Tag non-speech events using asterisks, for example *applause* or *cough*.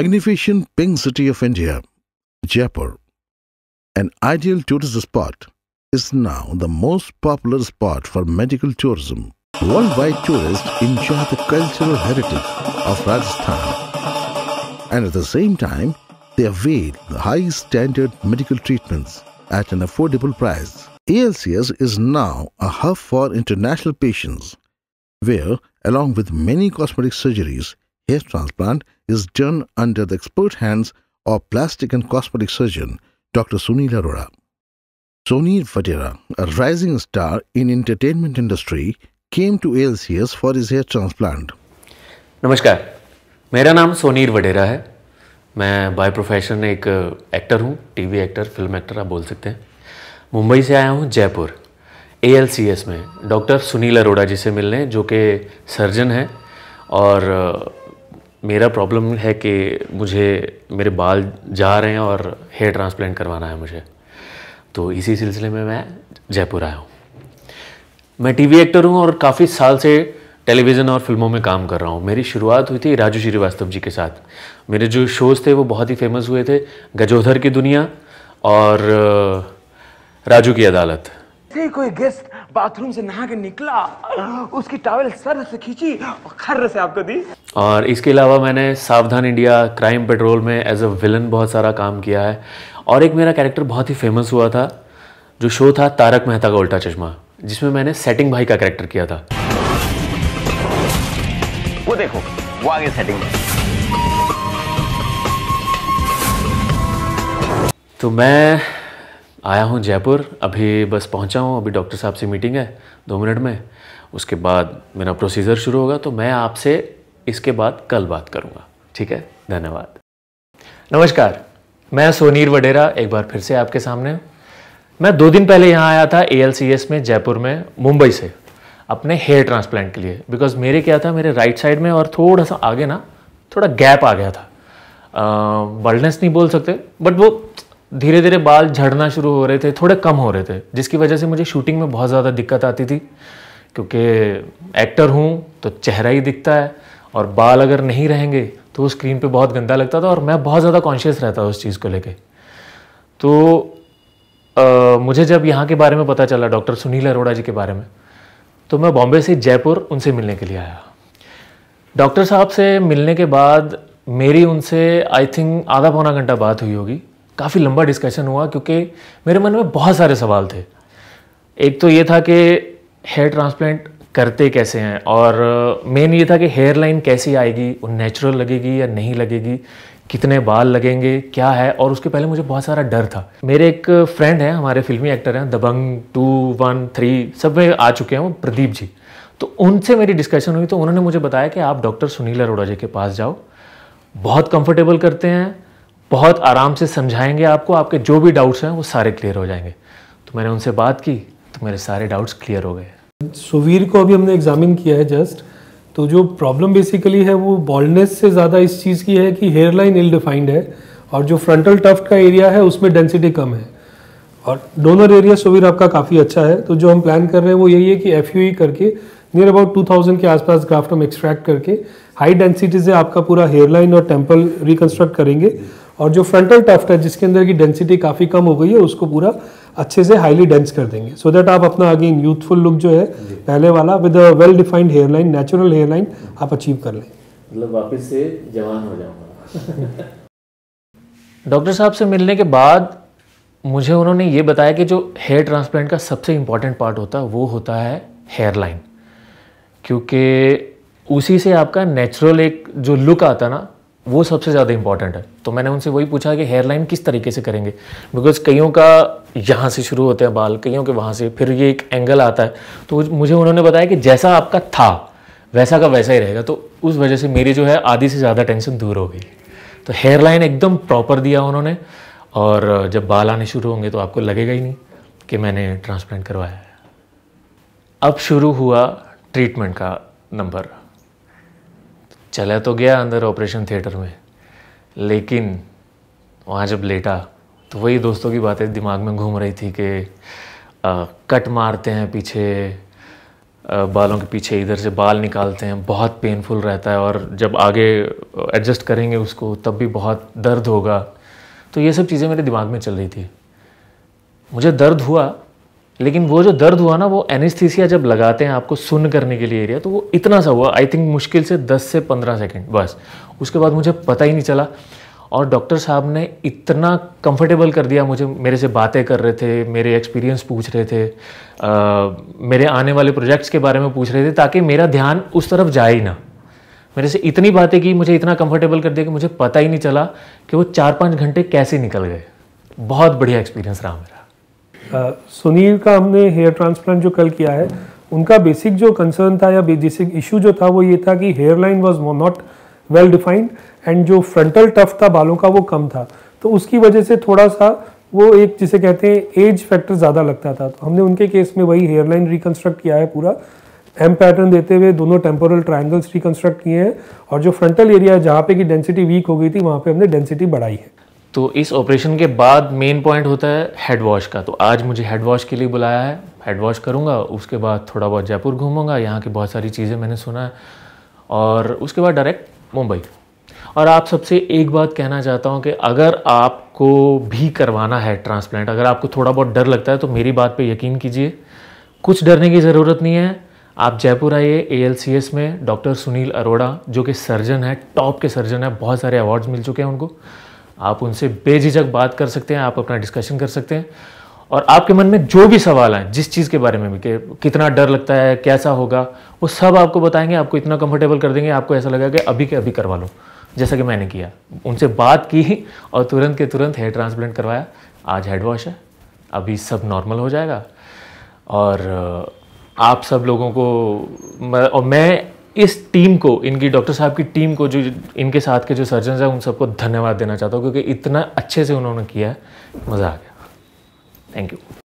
magnificent pink city of India, Jaipur, an ideal tourist spot, is now the most popular spot for medical tourism. Worldwide tourists enjoy the cultural heritage of Rajasthan and at the same time they avail the high standard medical treatments at an affordable price. ALCS is now a hub for international patients where along with many cosmetic surgeries Hair transplant is done under the expert hands of plastic and cosmetic surgeon Dr. Sunil Arora. Sunil Fatera, a rising star in entertainment industry, came to ALCS for his hair transplant. Namaskar. मेरा नाम सोनीर वडेरा है मैं by profession एक actor हूँ TV actor film actor आप बोल सकते हैं मुंबई से आया हूँ जयपुर एएलसीएस में डॉक्टर सुनील अरोड़ा जी से मिलने जो कि सर्जन हैं और मेरा प्रॉब्लम है कि मुझे मेरे बाल जा रहे हैं और हेयर ट्रांसप्लांट करवाना है मुझे तो इसी सिलसिले में मैं जयपुर आया हूँ मैं टीवी एक्टर हूँ और काफ़ी साल से टेलीविज़न और फिल्मों में काम कर रहा हूँ मेरी शुरुआत हुई थी राजू श्रीवास्तव जी के साथ मेरे जो शोज़ थे वो बहुत ही फेमस हुए थे गजोधर की दुनिया और राजू की अदालत कोई गेस्ट बाथरूम से नहा के निकला उसकी टावल सर से खींची और खर्र से आपको दी और इसके अलावा मैंने सावधान इंडिया क्राइम पेट्रोल में एज अ विलन बहुत सारा काम किया है और एक मेरा कैरेक्टर बहुत ही फेमस हुआ था जो शो था तारक मेहता का उल्टा चश्मा जिसमें मैंने सेटिंग भाई का कैरेक्टर किया था वो देखो वो आगे सेटिंग तो मैं आया हूँ जयपुर अभी बस पहुँचा हूँ अभी डॉक्टर साहब से मीटिंग है दो मिनट में उसके बाद मेरा प्रोसीजर शुरू होगा तो मैं आपसे इसके बाद कल बात करूँगा ठीक है धन्यवाद नमस्कार मैं सोनीर वडेरा एक बार फिर से आपके सामने मैं दो दिन पहले यहाँ आया था ए में जयपुर में मुंबई से अपने हेयर ट्रांसप्लांट के लिए बिकॉज मेरे क्या था मेरे राइट साइड में और थोड़ा सा आगे ना थोड़ा गैप आ गया था बल्डनेस नहीं बोल सकते बट वो धीरे धीरे बाल झड़ना शुरू हो रहे थे थोड़े कम हो रहे थे जिसकी वजह से मुझे शूटिंग में बहुत ज़्यादा दिक्कत आती थी क्योंकि एक्टर हूँ तो चेहरा ही दिखता है और बाल अगर नहीं रहेंगे तो स्क्रीन पे बहुत गंदा लगता था और मैं बहुत ज़्यादा कॉन्शियस रहता उस चीज़ को लेके तो आ, मुझे जब यहाँ के बारे में पता चला डॉक्टर सुनील अरोड़ा जी के बारे में तो मैं बॉम्बे से जयपुर उनसे मिलने के लिए आया डॉक्टर साहब से मिलने के बाद मेरी उनसे आई थिंक आधा पौना घंटा बात हुई होगी काफ़ी लंबा डिस्कशन हुआ क्योंकि मेरे मन में बहुत सारे सवाल थे एक तो ये था कि हेयर ट्रांसप्लांट करते कैसे हैं और मेन uh, ये था कि हेयर लाइन कैसी आएगी वो नेचुरल लगेगी या नहीं लगेगी कितने बाल लगेंगे क्या है और उसके पहले मुझे बहुत सारा डर था मेरे एक फ्रेंड हैं हमारे फिल्मी एक्टर हैं दबंग टू वन थ्री सब में आ चुके हैं वो प्रदीप जी तो उनसे मेरी डिस्कशन हुई तो उन्होंने मुझे बताया कि आप डॉक्टर सुनील अरोड़ा जी के पास जाओ बहुत कंफर्टेबल करते हैं बहुत आराम से समझाएंगे आपको आपके जो भी डाउट्स हैं वो सारे क्लियर हो जाएंगे तो मैंने उनसे बात की तो मेरे सारे डाउट्स क्लियर हो गए सुवीर को अभी हमने एग्जामिन किया है जस्ट तो जो प्रॉब्लम बेसिकली है वो बॉल्डनेस से ज़्यादा इस चीज़ की है कि हेयर लाइन इल डिफाइंड है और जो फ्रंटल टफ्ट का एरिया है उसमें डेंसिटी कम है और डोनर एरिया सुवीर आपका काफ़ी अच्छा है तो जो हम प्लान कर रहे हैं वो यही है कि एफ e करके नियर अबाउट 2000 के आसपास ग्राफ्ट हम एक्सट्रैक्ट करके हाई डेंसिटी से आपका पूरा हेयर लाइन और टेम्पल रिकन्स्ट्रक्ट करेंगे और जो फ्रंटल टफ्ट है जिसके अंदर की डेंसिटी काफ़ी कम हो गई है उसको पूरा अच्छे से हाईली डेंस कर देंगे सो so दैट आप अपना अगेन यूथफुल लुक जो है पहले वाला with a well defined hair line natural hair line आप अचीव कर लें मतलब वापस से जवान हो जाऊंगा *laughs* डॉक्टर साहब से मिलने के बाद मुझे उन्होंने ये बताया कि जो हेयर ट्रांसप्लांट का सबसे इम्पॉर्टेंट पार्ट होता है वो होता है हेयर लाइन क्योंकि उसी से आपका नेचुरल एक जो लुक आता ना वो सबसे ज़्यादा इंपॉर्टेंट है तो मैंने उनसे वही पूछा कि हेयर लाइन किस तरीके से करेंगे बिकॉज कईयों का यहाँ से शुरू होते हैं बाल कईयों के वहाँ से फिर ये एक एंगल आता है तो मुझे उन्होंने बताया कि जैसा आपका था वैसा का वैसा ही रहेगा तो उस वजह से मेरी जो है आधी से ज़्यादा टेंशन दूर हो गई तो हेयर लाइन एकदम प्रॉपर दिया उन्होंने और जब बाल आने शुरू होंगे तो आपको लगेगा ही नहीं कि मैंने ट्रांसप्लांट करवाया है अब शुरू हुआ ट्रीटमेंट का नंबर चला तो गया अंदर ऑपरेशन थिएटर में लेकिन वहाँ जब लेटा तो वही दोस्तों की बातें दिमाग में घूम रही थी कि कट मारते हैं पीछे आ, बालों के पीछे इधर से बाल निकालते हैं बहुत पेनफुल रहता है और जब आगे एडजस्ट करेंगे उसको तब भी बहुत दर्द होगा तो ये सब चीज़ें मेरे दिमाग में चल रही थी मुझे दर्द हुआ लेकिन वो जो दर्द हुआ ना वो एनेस्थीसिया जब लगाते हैं आपको सुन करने के लिए एरिया तो वो इतना सा हुआ आई थिंक मुश्किल से 10 से 15 सेकंड बस उसके बाद मुझे पता ही नहीं चला और डॉक्टर साहब ने इतना कंफर्टेबल कर दिया मुझे मेरे से बातें कर रहे थे मेरे एक्सपीरियंस पूछ रहे थे आ, मेरे आने वाले प्रोजेक्ट्स के बारे में पूछ रहे थे ताकि मेरा ध्यान उस तरफ जाए ही ना मेरे से इतनी बातें की मुझे इतना कंफर्टेबल कर दिया कि मुझे पता ही नहीं चला कि वो चार पाँच घंटे कैसे निकल गए बहुत बढ़िया एक्सपीरियंस रहा मेरा सुनील का हमने हेयर ट्रांसप्लांट जो कल किया है उनका बेसिक जो कंसर्न था या बेसिक इशू जो था वो ये था कि hair line was not well defined and जो फ्रंटल टफ था बालों का वो कम था तो उसकी वजह से थोड़ा सा वो एक जिसे कहते हैं एज फैक्टर ज़्यादा लगता था तो हमने उनके केस में वही हेयर लाइन रिकन्स्ट्रक्ट किया है पूरा एम पैटर्न देते हुए दोनों टेम्पोरल ट्राइंगल्स रिकन्स्ट्रक्ट किए हैं और जो फ्रंटल एरिया है जहाँ पे कि डेंसिटी वीक हो गई थी वहाँ पे हमने डेंसिटी बढ़ाई है तो इस ऑपरेशन के बाद मेन पॉइंट होता है हेड वॉश का तो आज मुझे हेड वॉश के लिए बुलाया है हेड वॉश करूँगा उसके बाद थोड़ा बहुत जयपुर घूमूंगा यहाँ की बहुत सारी चीज़ें मैंने सुना है और उसके बाद डायरेक्ट मुंबई और आप सबसे एक बात कहना चाहता हूँ कि अगर आपको भी करवाना है ट्रांसप्लांट अगर आपको थोड़ा बहुत डर लगता है तो मेरी बात पर यकीन कीजिए कुछ डरने की ज़रूरत नहीं है आप जयपुर आइए ए में डॉक्टर सुनील अरोड़ा जो कि सर्जन है टॉप के सर्जन है बहुत सारे अवार्ड्स मिल चुके हैं उनको आप उनसे बेझिझक बात कर सकते हैं आप अपना डिस्कशन कर सकते हैं और आपके मन में जो भी सवाल हैं जिस चीज़ के बारे में भी कि कितना डर लगता है कैसा होगा वो सब आपको बताएंगे आपको इतना कंफर्टेबल कर देंगे आपको ऐसा लगेगा कि अभी के अभी करवा लो जैसा कि मैंने किया उनसे बात की और तुरंत के तुरंत हेयर ट्रांसप्लांट करवाया आज हेड वॉश है अभी सब नॉर्मल हो जाएगा और आप सब लोगों को और मैं इस टीम को इनकी डॉक्टर साहब की टीम को जो इनके साथ के जो सर्जन हैं उन सबको धन्यवाद देना चाहता हूँ क्योंकि इतना अच्छे से उन्होंने किया मज़ा आ गया थैंक यू